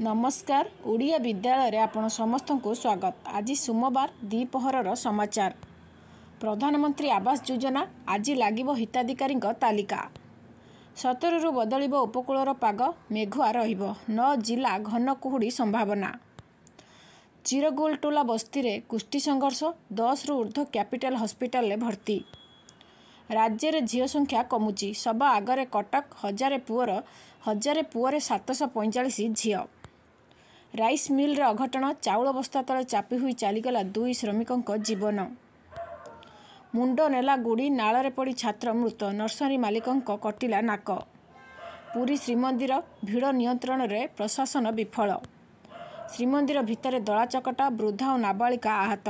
ନମସ୍କାର ଓଡ଼ିଆ ବିଦ୍ୟାଳୟରେ ଆପଣ ସମସ୍ତଙ୍କୁ ସ୍ୱାଗତ ଆଜି ସୋମବାର ଦ୍ୱିପହରର ସମାଚାର ପ୍ରଧାନମନ୍ତ୍ରୀ ଆବାସ ଯୋଜନା ଆଜି ଲାଗିବ ହିତାଧିକାରୀଙ୍କ ତାଲିକା ସତରରୁ ବଦଳିବ ଉପକୂଳର ପାଗ ମେଘୁଆ ରହିବ ନଅ ଜିଲ୍ଲା ଘନ କୁହୁଡ଼ି ସମ୍ଭାବନା ଚିରଗୋଲ ଟୋଲା ବସ୍ତିରେ କୁଷ୍ଟି ସଂଘର୍ଷ ଦଶରୁ ଉର୍ଦ୍ଧ୍ୱ କ୍ୟାପିଟାଲ ହସ୍ପିଟାଲରେ ଭର୍ତ୍ତି ରାଜ୍ୟରେ ଝିଅ ସଂଖ୍ୟା କମୁଛି ସବା ଆଗରେ କଟକ ହଜାରେ ପୁଅର ହଜାରେ ପୁଅରେ ସାତଶହ ପଇଁଚାଳିଶ ଝିଅ ରାଇସ୍ ମିଲ୍ର ଅଘଟଣ ଚାଉଳ ବସ୍ତା ତଳେ ଚାପି ହୋଇ ଚାଲିଗଲା ଦୁଇ ଶ୍ରମିକଙ୍କ ଜୀବନ ମୁଣ୍ଡ ନେଲା ଗୁଡ଼ି ନାଳରେ ପଡ଼ି ଛାତ୍ର ମୃତ ନର୍ସରୀ ମାଲିକଙ୍କ କଟିଲା ନାକ ପୁରୀ ଶ୍ରୀମନ୍ଦିର ଭିଡ଼ ନିୟନ୍ତ୍ରଣରେ ପ୍ରଶାସନ ବିଫଳ ଶ୍ରୀମନ୍ଦିର ଭିତରେ ଦଳାଚକଟା ବୃଦ୍ଧା ଓ ନାବାଳିକା ଆହତ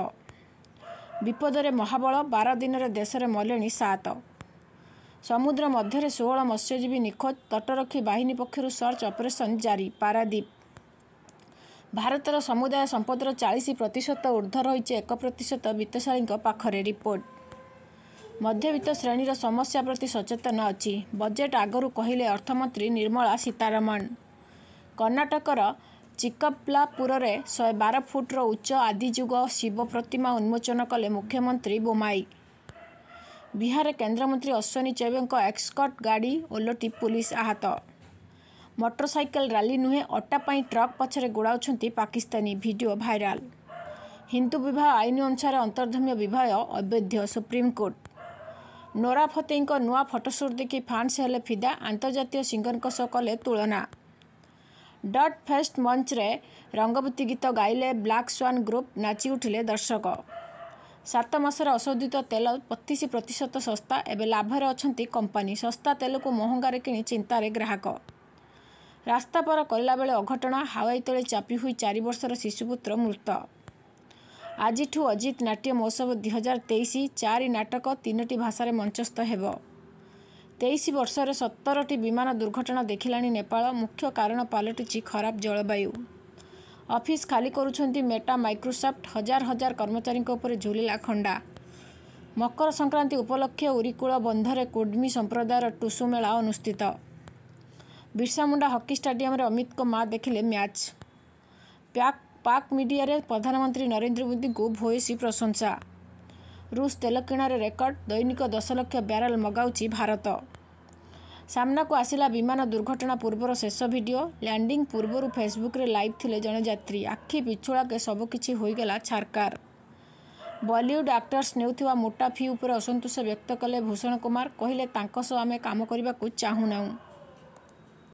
ବିପଦରେ ମହାବଳ ବାର ଦିନରେ ଦେଶରେ ମଲେଣି ସାତ ସମୁଦ୍ର ମଧ୍ୟରେ ଷୋହଳ ମତ୍ସ୍ୟଜୀବୀ ନିଖୋଜ ତଟରକ୍ଷୀ ବାହିନୀ ପକ୍ଷରୁ ସର୍ଚ୍ଚ ଅପରେସନ୍ ଜାରି ପାରାଦ୍ୱୀପ ଭାରତର ସମୁଦାୟ ସମ୍ପଦର ଚାଳିଶ ପ୍ରତିଶତ ଉର୍ଦ୍ଧ୍ୱ ରହିଛି ଏକ ପ୍ରତିଶତ ବିତ୍ତଶାଳୀଙ୍କ ପାଖରେ ରିପୋର୍ଟ ମଧ୍ୟବିତ୍ତ ଶ୍ରେଣୀର ସମସ୍ୟା ପ୍ରତି ସଚେତନ ଅଛି ବଜେଟ୍ ଆଗରୁ କହିଲେ ଅର୍ଥମନ୍ତ୍ରୀ ନିର୍ମଳା ସୀତାରମଣ କର୍ଣ୍ଣାଟକର ଚିକପ୍ଲାପୁରରେ ଶହେ ବାର ଫୁଟ୍ର ଉଚ୍ଚ ଆଦିଯୁଗ ଶିବ ପ୍ରତିମା ଉନ୍ମୋଚନ କଲେ ମୁଖ୍ୟମନ୍ତ୍ରୀ ବୋମାଇ ବିହାରରେ କେନ୍ଦ୍ରମନ୍ତ୍ରୀ ଅଶ୍ୱିନୀ ଚୌବେଙ୍କ ଏକ୍ସକଟ୍ ଗାଡ଼ି ଓଲଟି ପୁଲିସ୍ ଆହତ ମଟରସାଇକେଲ ରାଲି ନୁହେଁ ଅଟା ପାଇଁ ଟ୍ରକ୍ ପଛରେ ଗୋଡ଼ାଉଛନ୍ତି ପାକିସ୍ତାନୀ ଭିଡ଼ିଓ ଭାଇରାଲ ହିନ୍ଦୁ ବିବାହ ଆଇନ ଅନୁସାରେ ଅନ୍ତର୍ଦ୍ଧମୀୟ ବିବାହ ଅବୈଧ ସୁପ୍ରିମକୋର୍ଟ ନୋରା ଫତେଙ୍କ ନୂଆ ଫଟୋସୁଟ୍ ଦେଖି ଫ୍ୟାନ୍ସ ହେଲେ ଫିଦା ଆନ୍ତର୍ଜାତୀୟ ସିଙ୍ଗରଙ୍କ ସହ କଲେ ତୁଳନା ଡଟ୍ ଫେଷ୍ଟ ମଞ୍ଚରେ ରଙ୍ଗବତୀ ଗୀତ ଗାଇଲେ ବ୍ଲାକ୍ ସ୍ୱାନ୍ ଗ୍ରୁପ୍ ନାଚି ଉଠିଲେ ଦର୍ଶକ ସାତ ମାସରେ ଅଶୋଧିତ ତେଲ ବତିଶ ପ୍ରତିଶତ ଶସ୍ତା ଏବେ ଲାଭରେ ଅଛନ୍ତି କମ୍ପାନୀ ଶସ୍ତା ତେଲକୁ ମହଙ୍ଗାରେ କିଣି ଚିନ୍ତାରେ ଗ୍ରାହକ ରାସ୍ତା ପର କଲାବେଳେ ଅଘଟଣ ହାୱାଇ ତଳେ ଚାପି ହୋଇ ଚାରି ବର୍ଷର ଶିଶୁପୁତ୍ର ମୃତ ଆଜିଠୁ ଅଜିତ ନାଟ୍ୟ ମହୋତ୍ସବ ଦୁଇ ହଜାର ତେଇଶ ଚାରି ନାଟକ ତିନୋଟି ଭାଷାରେ ମଞ୍ଚସ୍ଥ ହେବ ତେଇଶ ବର୍ଷରେ ସତରଟି ବିମାନ ଦୁର୍ଘଟଣା ଦେଖିଲାଣି ନେପାଳ ମୁଖ୍ୟ କାରଣ ପାଲଟିଛି ଖରାପ ଜଳବାୟୁ ଅଫିସ୍ ଖାଲି କରୁଛନ୍ତି ମେଟା ମାଇକ୍ରୋସଫ୍ଟ ହଜାର ହଜାର କର୍ମଚାରୀଙ୍କ ଉପରେ ଝୁଲିଲା ଖଣ୍ଡା ମକର ସଂକ୍ରାନ୍ତି ଉପଲକ୍ଷେ ଉରିକୂଳ ବନ୍ଧରେ କୁଡ୍ମି ସମ୍ପ୍ରଦାୟର ଟୁସୁ ମେଳା ଅନୁଷ୍ଠିତ ବିର୍ସାମୁଣ୍ଡା ହକି ଷ୍ଟାଡିୟମରେ ଅମିତଙ୍କ ମା ଦେଖିଲେ ମ୍ୟାଚ୍ ପ୍ୟାକ୍ ପାକ୍ ମିଡିଆରେ ପ୍ରଧାନମନ୍ତ୍ରୀ ନରେନ୍ଦ୍ର ମୋଦିଙ୍କୁ ଭୋଇସୀ ପ୍ରଶଂସା ରୁଷ ତେଲ କିଣାରେ ରେକର୍ଡ ଦୈନିକ ଦଶ ଲକ୍ଷ ବ୍ୟାରେଲ୍ ମଗାଉଛି ଭାରତ ସାମ୍ନାକୁ ଆସିଲା ବିମାନ ଦୁର୍ଘଟଣା ପୂର୍ବର ଶେଷ ଭିଡ଼ିଓ ଲ୍ୟାଣ୍ଡିଂ ପୂର୍ବରୁ ଫେସବୁକ୍ରେ ଲାଇଭ୍ ଥିଲେ ଜଣେ ଯାତ୍ରୀ ଆଖି ପିଛୁଳାକେ ସବୁକିଛି ହୋଇଗଲା ଛାରକାର ବଲିଉଡ୍ ଆକ୍ଟର୍ସ ନେଉଥିବା ମୋଟା ଫି ଉପରେ ଅସନ୍ତୋଷ ବ୍ୟକ୍ତ କଲେ ଭୂଷଣ କୁମାର କହିଲେ ତାଙ୍କ ସହ ଆମେ କାମ କରିବାକୁ ଚାହୁଁନାହୁଁ